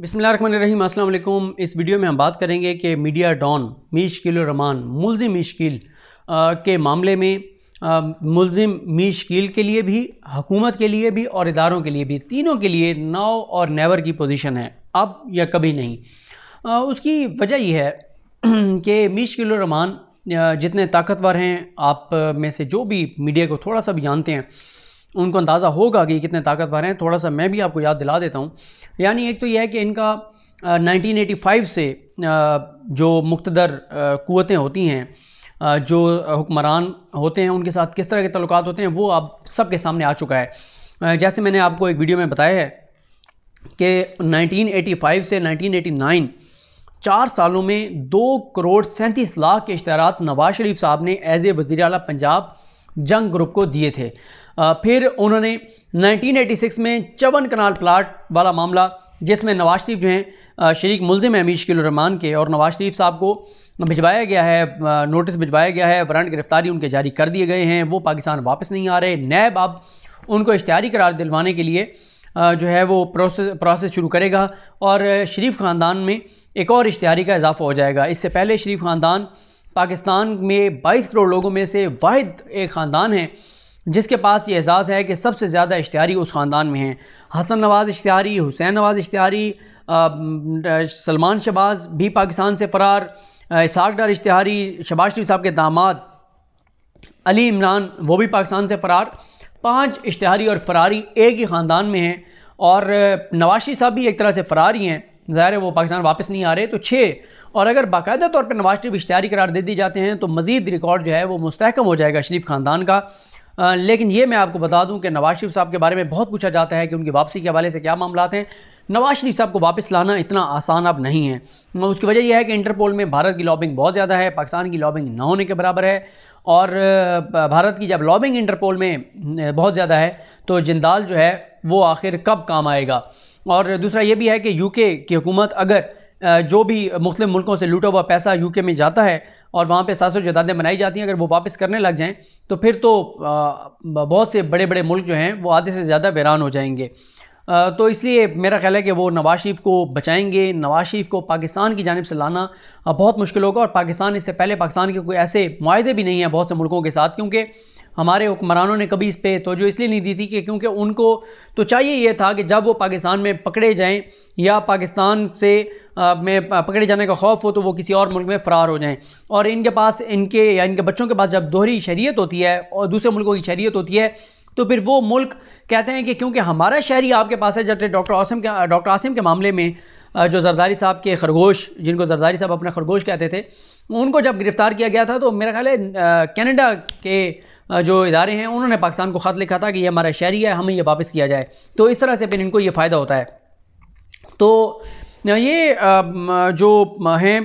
बिसमीम अल्लाम इस वीडियो में हम बात करेंगे कि मीडिया डॉन मीशकील रमान मुलजिम मीशकील के मामले में मुलजिम मीशकील के लिए भी हुकूमत के लिए भी और इदारों के लिए भी तीनों के लिए नाव और नेवर की पोजीशन है अब या कभी नहीं आ, उसकी वजह यह है कि मीशकील रमान जितने ताकतवर हैं आप में से जो भी मीडिया को थोड़ा सा भी जानते हैं उनको अंदाज़ा होगा कि कितने ताकतवर हैं थोड़ा सा मैं भी आपको याद दिला देता हूँ यानी एक तो यह है कि इनका नाइनटीन एटी फ़ाइव से जो मुख्तर क़वतें होती हैं जो हुक्मरान होते हैं उनके साथ किस तरह के तल्लुक होते हैं वो आप सबके सामने आ चुका है जैसे मैंने आपको एक वीडियो में बताया है कि 1985 से 1989 चार सालों में दो करोड़ सैंतीस लाख के इश्तरात नवाज शरीफ साहब ने एज ए वज़ी अला पंजाब जंग ग्रुप को दिए थे फिर उन्होंने 1986 में चवन कनाल प्लाट वाला मामला जिसमें नवाज शरीफ जो हैं शरीक मुलजिम है मीशकिल रहमान के और नवाज शरीफ साहब को भिजवाया गया है नोटिस भिजवाया गया है वारंट गिरफ्तारी उनके जारी कर दिए गए हैं वो पाकिस्तान वापस नहीं आ रहे नैब अब उनको इश्तारी करार दिलवाने के लिए जो है वो प्रोसेस प्रोसेस शुरू करेगा और शरीफ ख़ानदान में एक और इश्तारी का इजाफा हो जाएगा इससे पहले शरीफ ख़ानदान पाकिस्तान में 22 करोड़ लोगों में से वाद एक ख़ानदान है जिसके पास ये एजाज़ है कि सबसे ज़्यादा इश्तारी उस ख़ानदान में हैं हसन नवाज़ इश्तारी हुसैन नवाज़ इश्तारी सलमान शबाज भी पाकिस्तान से फ़रार इसाक डार इश्तहारी शबाज शरीफ साहब के दामाद अली इमरान वो भी पाकिस्तान से फ़रार पाँच इश्तारी और फरारी एक ही ख़ानदान में हैं और नवाज शरीफ साहब भी एक तरह से फ़रार ही हैं ज़ाहिर है वो पाकिस्तान वापस नहीं आ रहे तो छः और अगर बाकायदा तौर पर नवाज शरीफ इश्तारी करार दे दी जाते हैं तो मज़ीद रिकॉर्ड जो है वो मुस्तकम हो जाएगा शरीफ ख़ानदान का आ, लेकिन ये मैं आपको बता दूं कि नवाज़ शरीफ साहब के बारे में बहुत पूछा जाता है कि उनकी वापसी के हवाले से क्या मामला हैं नवाज़ शरीफ साहब को वापस लाना इतना आसान अब नहीं है उसकी वजह यह है कि इंटरपोल में भारत की लॉबिंग बहुत ज़्यादा है पाकिस्तान की लॉबिंग ना होने के बराबर है और भारत की जब लॉबिंग इंटरपोल में बहुत ज़्यादा है तो जिंदाल जो है वो आखिर कब काम आएगा और दूसरा ये भी है कि यूके की हुकूमत अगर जो भी मुख्तु मुल्कों से लूटा हुआ पैसा यूके में जाता है और वहाँ पे सासो जदादें बनाई जाती हैं अगर वो वापस करने लग जाएं तो फिर तो बहुत से बड़े बड़े मुल्क जो हैं वो आधे से ज़्यादा वैरान हो जाएंगे तो इसलिए मेरा ख्याल है कि वो नवाज शरीफ को बचाएंगे नवाज शरीफ को पाकिस्तान की जानब से लाना बहुत मुश्किल होगा और पाकिस्तान इससे पहले पाकिस्तान के कोई ऐसे माहे भी नहीं हैं बहुत से मुल्कों के साथ क्योंकि हमारे हुक्मरानों ने कभी इस पर तोजो इसलिए नहीं दी थी कि क्योंकि उनको तो चाहिए यह था कि जब वो पाकिस्तान में पकड़े जाएँ या पाकिस्तान से में पकड़े जाने का खौफ हो तो वो किसी और मुल्क में फ़रार हो जाएं और इनके पास इनके या इनके बच्चों के पास जब दोहरी शरीयत होती है और दूसरे मुल्कों की शरीयत होती है तो फिर वो मुल्क कहते हैं कि क्योंकि हमारा शहरी आपके पास है जब डॉक्टर आसम के डॉक्टर आसिम के मामले में जो जरदारी साहब के खरगोश जिनको जरदारी साहब अपना खरगोश कहते थे उनको जब गिरफ़्तार किया गया था तो मेरा ख्याल है कैनेडा के जो इदारे हैं उन्होंने पाकिस्तान को ख़त लिखा था कि ये हमारा शहरी है हमें ये वापस किया जाए तो इस तरह से फिर इनको ये फ़ायदा होता है तो ये जो हैं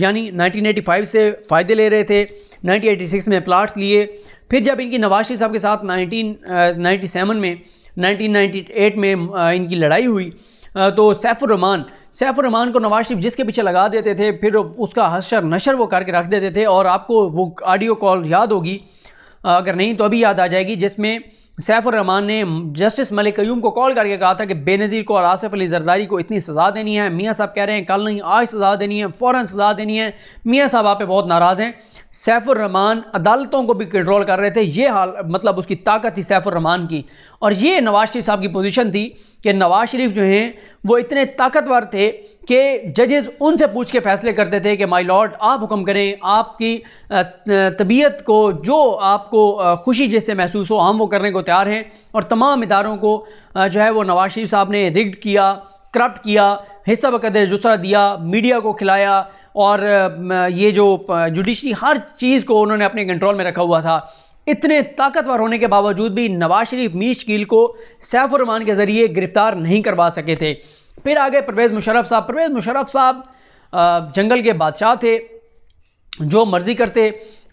यानी 1985 से फ़ायदे ले रहे थे 1986 में प्लाट्स लिए फिर जब इनकी नवाज शरीफ साहब के साथ 1997 में 1998 में इनकी लड़ाई हुई तो सैफुररहमान सैफुररहमान को नवाज शरीफ जिसके पीछे लगा देते थे फिर उसका हशर नशर वो करके रख देते थे और आपको वो ऑडियो कॉल याद होगी अगर नहीं तो अभी याद आ जाएगी जिसमें सैफुररहमान ने जस्टिस मलिक यूम को कॉल करके कहा था कि बेनज़ीर को और आसफ़ अली जरदारी को इतनी सज़ा देनी है मियाँ साहब कह रहे हैं कल नहीं आज सज़ा देनी है फ़ौर सज़ा देनी है मियाँ साहब आप पे बहुत नाराज़ हैं सैफुररहमान अदालतों को भी कंट्रोल कर रहे थे ये हाल मतलब उसकी ताकत थी सैफुररहमान की और ये नवाज शरीफ साहब की पोजीशन थी कि नवाज शरीफ जो हैं वो इतने ताकतवर थे कि जजेस उनसे पूछ के फैसले करते थे कि माय लॉर्ड आप हुक्म करें आपकी तबीयत को जो आपको खुशी जैसे महसूस हो हम वो करने को तैयार हैं और तमाम इदारों को जो है वो नवाज शरीफ साहब ने रिग्ड किया करप्ट किया हिस्सा बकदर जुसरा दिया मीडिया को खिलाया और ये जो जुडिशरी हर चीज़ को उन्होंने अपने कंट्रोल में रखा हुआ था इतने ताकतवर होने के बावजूद भी नवाज शरीफ मीश कील को सैफुररहमान के ज़रिए गिरफ़्तार नहीं करवा सके थे फिर आ गए परवेज़ मुशरफ साहब परवेज़ मुशरफ साहब जंगल के बादशाह थे जो मर्ज़ी करते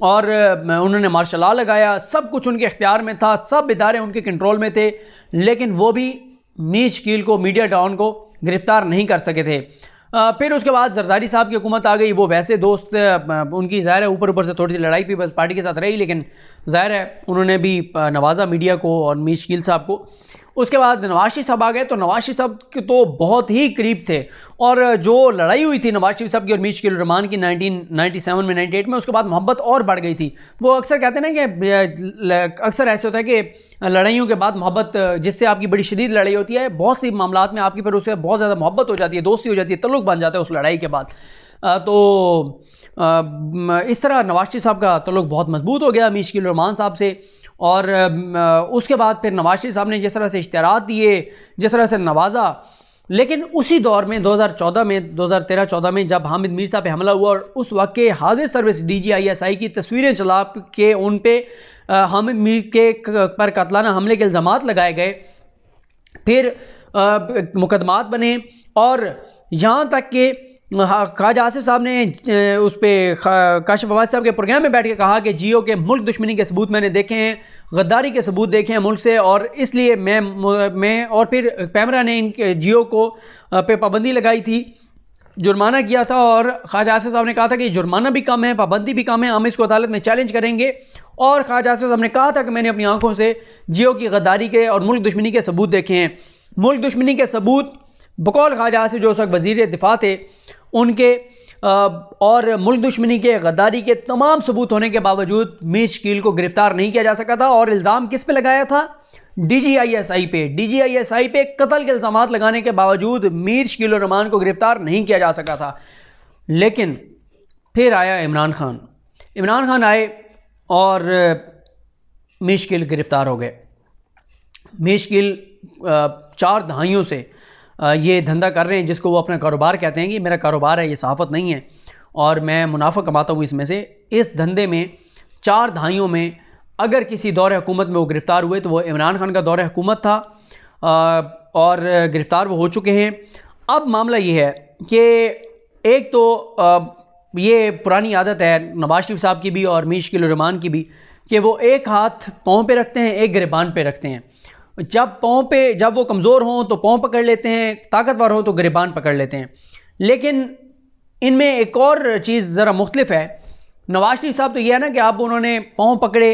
और उन्होंने मार्शल ला लगाया सब कुछ उनके अख्तियार में था सब इदारे उनके कंट्रोल में थे लेकिन वो भी मीच कील को मीडिया डाउन को गिरफ़्तार नहीं कर सके थे फिर उसके बाद जरदारी साहब की हुकूमत आ गई वो वैसे दोस्त उनकी ज़ाहिर है ऊपर ऊपर से थोड़ी सी लड़ाई पीपल्स पार्टी के साथ रही लेकिन ज़ाहिर है उन्होंने भी नवाज़ा मीडिया को और मीश कील साहब को उसके बाद नवाज शरीफ साहब आ गए तो नवाज शरीफ साहब के तो बहुत ही करीब थे और जो लड़ाई हुई थी नवाज शरीफ साहब की और के रमान की 1997 में 98 में उसके बाद मोहब्बत और बढ़ गई थी वो अक्सर कहते हैं ना कि अक्सर ऐसे होता है कि लड़ाइयों के बाद मोहब्बत जिससे आपकी बड़ी शदीद लड़ाई होती है बहुत सी मामला में आपकी फिर उससे बहुत ज़्यादा मोहब्बत हो जाती है दोस्ती हो जाती है तल्लुक बन जाता है उस लड़ाई के बाद तो इस तरह नवाज शरीफ साहब का तल्लुक बहुत मजबूत हो गया मीशकिल रहमान साहब से और उसके बाद फिर नवाज शरीफ साहब ने जिस तरह से इश्तार दिए जिस तरह से नवाजा लेकिन उसी दौर में 2014 में 2013-14 में जब हामिद मीर साहब पे हमला हुआ और उस वक्त के हाजिर सर्विस डीजीआईएसआई की तस्वीरें चला के उन पे हामिद मीर के पर कतलाना हमले के इल्ज़ाम लगाए गए फिर मुकदमात बने और यहाँ तक कि हाँ, ख्वाजा आसिफ साहब ने उस पर काशिफ आवाज साहब के प्रोग्राम में बैठ के कहा कि जियो के मुल्क दुश्मनी के सबूत मैंने देखे हैं गद्दारी के सबूत देखे हैं मुल्क से और इसलिए मैं मैं और फिर पैमरा ने इन जियो को पे पाबंदी लगाई थी जुर्माना किया था और ख्वाजा आसिफ साहब ने कहा था कि जुर्माना भी कम है पाबंदी भी कम है हम इसको अदालत में चैलेंज करेंगे और ख्वाजा आसिफ साहब ने कहा था कि मैंने अपनी आंखों से जियो की गद्दारी के और मुल्क दुश्मनी के सबूत देखे हैं मुल्क दुश्मनी के सबूत बकौल ख्वाजा आसिफ जो उस वक्त वजीर दिफा थे उनके और मुल्क दुश्मनी के गद्दारी के तमाम सबूत होने के बावजूद मीर शकील को गिरफ्तार नहीं किया जा सका था और इल्ज़ाम किस पे लगाया था D G I S I पे D G I S I पे कत्ल के इल्ज़ाम लगाने के बावजूद मीर शकील रमान को गिरफ़्तार नहीं किया जा सका था लेकिन फिर आया इमरान खान इमरान खान आए और मीर शकील गिरफ़्तार हो गए मीर शकील चार दहाइयों से ये धंधा कर रहे हैं जिसको वो अपना कारोबार कहते हैं कि मेरा कारोबार है ये सहाफ़त नहीं है और मैं मुनाफा कमाता हूँ इसमें से इस धंधे में चार दहाइयों में अगर किसी दौर हुकूमत में वो गिरफ़्तार हुए तो वो इमरान खान का दौर हुकूमत था और गिरफ़्तार वो हो चुके हैं अब मामला ये है कि एक तो ये पुरानी आदत है नवाज शरीफ साहब की भी और मीश की भी कि वो एक हाथ पाँव पे रखते हैं एक गिरबान पे रखते हैं जब पाँव पे जब वो कमज़ोर हों तो पाँव पकड़ लेते हैं ताकतवर हों तो गरीबान पकड़ लेते हैं लेकिन इनमें एक और चीज़ ज़रा मुख्तफ है नवाज शरीफ साहब तो यह है ना कि अब उन्होंने पाँव पकड़े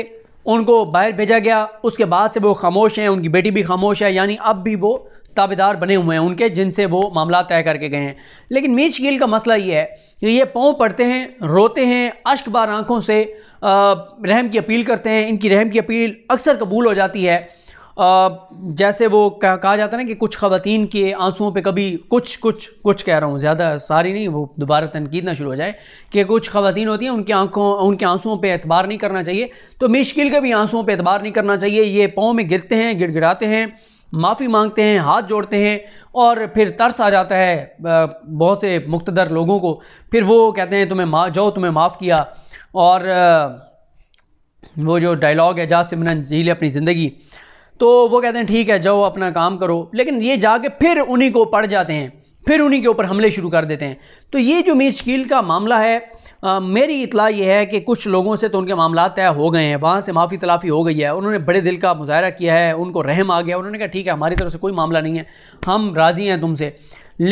उनको बाहर भेजा गया उसके बाद से वो खामोश हैं उनकी बेटी भी खामोश है यानी अब भी वो ताबेदार बने हुए हैं उनके जिनसे वो मामला तय करके गए हैं लेकिन मीच गिल का मसला ये है कि ये पाँव पड़ते हैं रोते हैं अश्क बार आँखों से रहम की अपील करते हैं इनकी रहम की अपील अक्सर कबूल हो जाती है जैसे वो कहा जाता है ना कि कुछ ख़वान के आंसुओं पे कभी कुछ कुछ कुछ कह रहा हूँ ज़्यादा सारी नहीं वो दोबारा तनकीद ना शुरू हो जाए कि कुछ खातन होती हैं उनकी आंखों उनके आंसुओं पे एतबार नहीं करना चाहिए तो मिश्किल के भी आंसुओं पे एतबार नहीं करना चाहिए ये पाँव में गिरते हैं गिड़गिड़ाते हैं माफ़ी मांगते हैं हाथ जोड़ते हैं और फिर तरस आ जाता है बहुत से मुख्तर लोगों को फिर वो कहते हैं तुम्हें मा जाओ तुम्हें माफ़ किया और वो जो डायलॉग है जा सिमरन झील अपनी ज़िंदगी तो वो कहते हैं ठीक है जाओ अपना काम करो लेकिन ये जाके फिर उन्हीं को पड़ जाते हैं फिर उन्हीं के ऊपर हमले शुरू कर देते हैं तो ये जो मीर शकील का मामला है आ, मेरी इतला ये है कि कुछ लोगों से तो उनके मामला तय हो गए हैं वहाँ से माफ़ी तलाफ़ी हो गई है उन्होंने बड़े दिल का मुजाहरा किया है उनको रहम आ गया उन्होंने कहा ठीक है हमारी तरफ से कोई मामला नहीं है हम राज़ी हैं तुमसे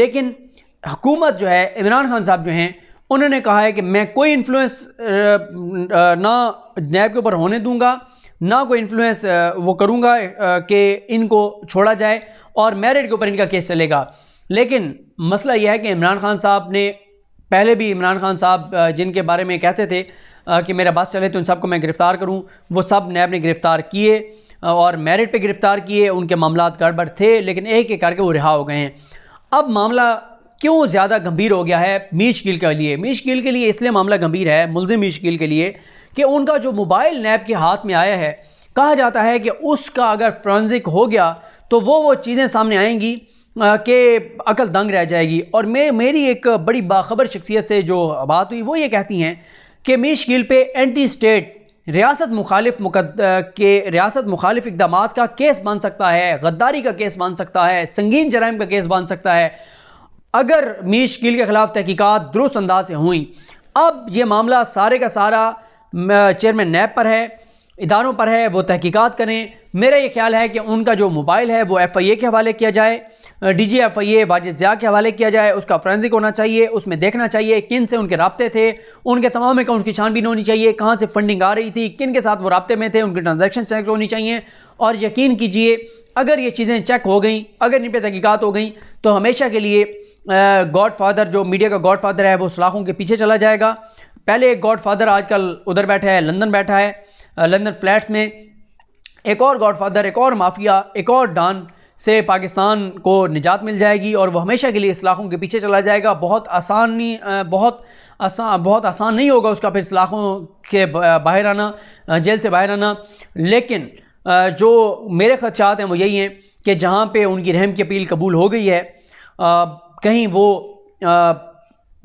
लेकिन हुकूमत जो है इमरान खान साहब जो हैं उन्होंने कहा है कि मैं कोई इन्फ्लुएंस ना नैब के ऊपर होने दूँगा ना कोई इन्फ्लुएंस वो करूँगा कि इनको छोड़ा जाए और मेरिट के ऊपर इनका केस चलेगा लेकिन मसला यह है कि इमरान खान साहब ने पहले भी इमरान खान साहब जिनके बारे में कहते थे कि मेरा बस चले तो उन सबको मैं गिरफ़्तार करूँ वो सब नैब ने गिरफ़्तार किए और मेरिट पे गिरफ़्तार किए उनके मामला गड़बड़ थे लेकिन एक एक करके वो रिहा हो गए हैं अब मामला क्यों ज़्यादा गंभीर हो गया है मीश गिल के लिए मीश गिल के लिए इसलिए मामला गंभीर है मुलजिम मीश गिल के लिए कि उनका जो मोबाइल नैब के हाथ में आया है कहा जाता है कि उसका अगर फ्रेंजिक हो गया तो वो वो चीज़ें सामने आएंगी कि अकल दंग रह जाएगी और मे मेरी एक बड़ी बाखबर शख्सियत से जो बात हुई वो ये कहती हैं कि मीश गिल पे एंटी स्टेट रियासत मुखालिफ मुकद के रियासत मुखालिफ इकदाम का केस बन सकता है गद्दारी का केस बन सकता है संगीन जराइम का केस बन सकता है अगर मीश गिल के ख़िलाफ़ तहकीक़ात दुरुस्त अंदाज से हुई अब ये मामला सारे का सारा चेयरमैन नैब पर है इदारों पर है वो तहकीकात करें मेरा ये ख्याल है कि उनका जो मोबाइल है वो एफ़ आई ए के हवाले किया जाए D G F I A Wajid Zia के हवाले किया जाए उसका फ्रेंसिक होना चाहिए उसमें देखना चाहिए किन से उनके रबते थे उनके तमाम अकाउंट की छानबीन होनी चाहिए कहाँ से फंडिंग आ रही थी किन के साथ वो रबते में थे उनके ट्रांजेक्शन चेक होनी चाहिए और यकीन कीजिए अगर ये चीज़ें चेक हो गई अगर इन पर तहकीक़ात हो गई तो हमेशा के लिए गॉड फादर जो मीडिया का गॉड फादर है वो सलाखों के पीछे चला जाएगा पहले एक गॉडफादर आजकल उधर बैठा है लंदन बैठा है लंदन फ्लैट्स में एक और गॉडफादर एक और माफिया एक और डॉन से पाकिस्तान को निजात मिल जाएगी और वह हमेशा के लिए इसलाखों के पीछे चला जाएगा बहुत आसानी बहुत आसान बहुत आसान नहीं होगा उसका फिर इसलाखों के बाहर आना जेल से बाहर आना लेकिन जो मेरे खदशात हैं वो यही हैं कि जहाँ पे उनकी रहम की अपील कबूल हो गई है कहीं वो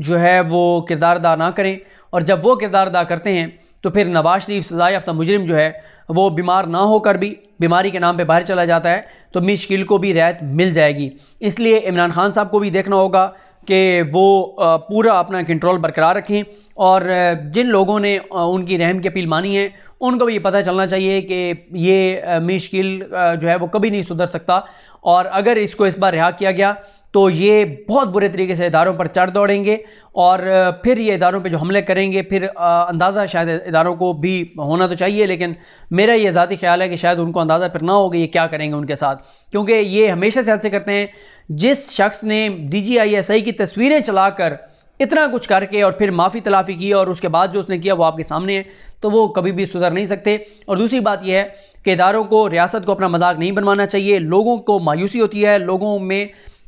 जो है वो किरदार अदा ना करें और जब वो किरदार अदा करते हैं तो फिर नवाज शरीफ सजा याफ्ता मुजरिम जो है वो बीमार ना होकर भी बीमारी के नाम पे बाहर चला जाता है तो मिश गिल को भी रियायत मिल जाएगी इसलिए इमरान खान साहब को भी देखना होगा कि वो पूरा अपना कंट्रोल बरकरार रखें और जिन लोगों ने उनकी रहम की अपील मानी है उनको भी पता चलना चाहिए कि ये मिश किल जो है वो कभी नहीं सुधर सकता और अगर इसको इस बार रिहा किया गया तो ये बहुत बुरे तरीके से इदारों पर चढ़ दौड़ेंगे और फिर ये इदारों पे जो हमले करेंगे फिर अंदाज़ा शायद इदारों को भी होना तो चाहिए लेकिन मेरा ये ज़ाती ख्याल है कि शायद उनको अंदाज़ा फिर ना होगा ये क्या करेंगे उनके साथ क्योंकि ये हमेशा से ऐसे करते हैं जिस शख्स ने D G I S I की तस्वीरें चला कर इतना कुछ करके और फिर माफ़ी तलाफ़ी की और उसके बाद जो उसने किया वो आपके सामने है तो वो कभी भी सुधर नहीं सकते और दूसरी बात यह है कि इदारों को रियासत को अपना मजाक नहीं बनवाना चाहिए लोगों को मायूसी होती है लोगों में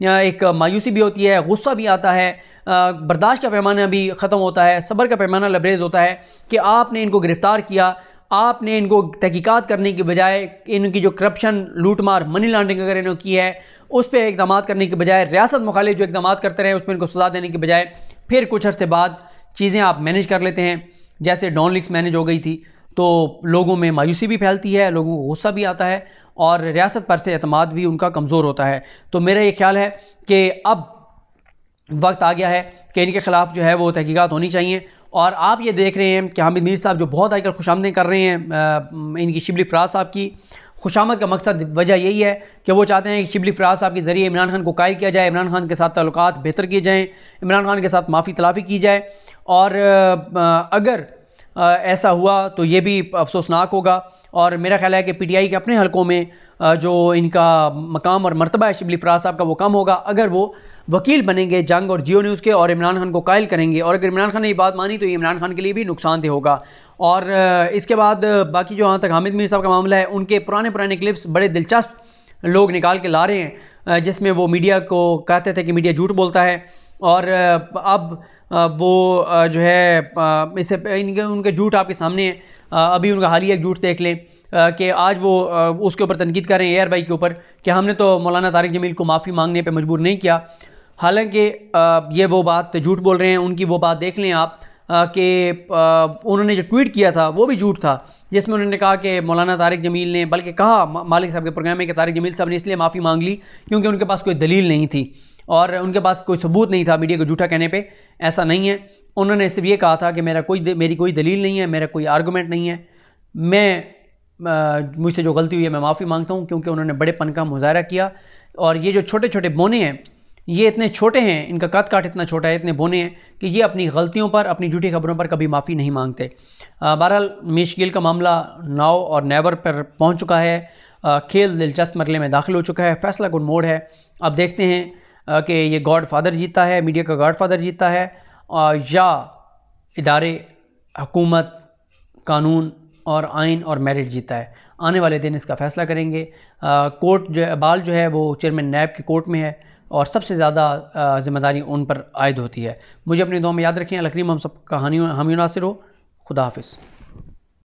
एक मायूसी भी होती है गुस्सा भी आता है बर्दाश्त का पैमाना भी ख़त्म होता है सब्र का पैमाना लबरेज होता है कि आपने इनको गिरफ़्तार किया आपने इनको तहकीकात करने के बजाय इनकी जो करप्शन लूट मार मनी लॉन्ड्रिंग अगर इन्होंने की है उस पर इकदाम करने के बजाय रियासत मुखालिफ जो इकदाम करते रहे उसमें इनको सज़ा देने के बजाय फिर कुछ अर्से बाद चीज़ें आप मैनेज कर लेते हैं जैसे डॉन लिक्स मैनेज हो गई थी तो लोगों में मायूसी भी फैलती है लोगों को गुस्सा भी आता है और रियासत पर से अतमाद भी उनका कमज़ोर होता है तो मेरा ये ख्याल है कि अब वक्त आ गया है कि इनके ख़िलाफ़ जो है वो तहकीक़ात होनी चाहिए और आप ये देख रहे हैं कि हामिद मीर साहब जो बहुत आजकल खुशामदें कर रहे हैं इनकी शिबली फराज साहब की खुशामद का मकसद वजह यही है कि वो चाहते हैं कि शिबली फराज साहब के ज़रिए इमरान खान को कायल किया जाए इमरान खान के साथ तल्लत बेहतर किए जाएँ इमरान खान के साथ माफ़ी तलाफ़ी की जाए और अगर ऐसा हुआ तो ये भी अफसोसनाक होगा और मेरा ख्याल है कि पीटीआई के अपने हलकों में जो इनका मकाम और मरतबा है शिबली फराज साहब का वो कम होगा अगर वो वकील बनेंगे जंग और जियो न्यूज़ के और इमरान खान को कायल करेंगे और अगर इमरान खान ने ये बात मानी तो ये इमरान खान के लिए भी नुकसानदेह होगा और इसके बाद बाकी जो यहाँ तक हामिद मीर साहब का मामला है उनके पुराने पुराने क्लिप्स बड़े दिलचस्प लोग निकाल के ला रहे हैं जिसमें वो मीडिया को कहते थे कि मीडिया झूठ बोलता है और अब वो जो है इससे इनके उनके झूठ आपके सामने है अभी उनका हाल ही एक झूठ देख लें कि आज वो उसके ऊपर तनकीद कर रहे हैं एयर बाइक के ऊपर कि हमने तो मौलाना तारिक जमील को माफ़ी मांगने पे मजबूर नहीं किया हालांकि ये वो बात झूठ बोल रहे हैं उनकी वो बात देख लें आप कि उन्होंने जो ट्वीट किया था वो भी झूठ था जिसमें उन्होंने कहा कि मौलाना तारिक जमील ने बल्कि कहा मालिक साहब के प्रोग्राम में कि तारिक जमील साहब ने इसलिए माफ़ी मांग ली क्योंकि उनके पास कोई दलील नहीं थी और उनके पास कोई सबूत नहीं था मीडिया को झूठा कहने पर ऐसा नहीं है उन्होंने सिर्फ ये कहा था कि मेरा कोई मेरी कोई दलील नहीं है मेरा कोई आर्गूमेंट नहीं है मैं मुझसे जो गलती हुई है मैं माफ़ी मांगता हूँ क्योंकि उन्होंने बड़े पन का मुजाहरा किया और ये जो छोटे छोटे बोने हैं ये इतने छोटे हैं इनका कद काट इतना छोटा है इतने बोने हैं कि ये अपनी गलतियों पर अपनी झूठी खबरों पर कभी माफ़ी नहीं मांगते बहरहाल मेशगिल का मामला नाव और नेवर पर पहुँच चुका है खेल दिलचस्प मरले में दाखिल हो चुका है फैसला गुन मोड़ है अब देखते हैं कि ये गॉड फादर जीता है मीडिया का गॉड फादर जीता है या इदारे हकूमत कानून और आइन और मेरिट जीता है आने वाले दिन इसका फैसला करेंगे आ, कोर्ट जो है बाल जो है वो चेयरमैन नैब की कोर्ट में है और सबसे ज़्यादा जिम्मेदारी उन पर आयद होती है मुझे अपनी दुआ में याद रखें अलकरीम हम सब कहानियों हम नासिर हो खुदा हाफिज़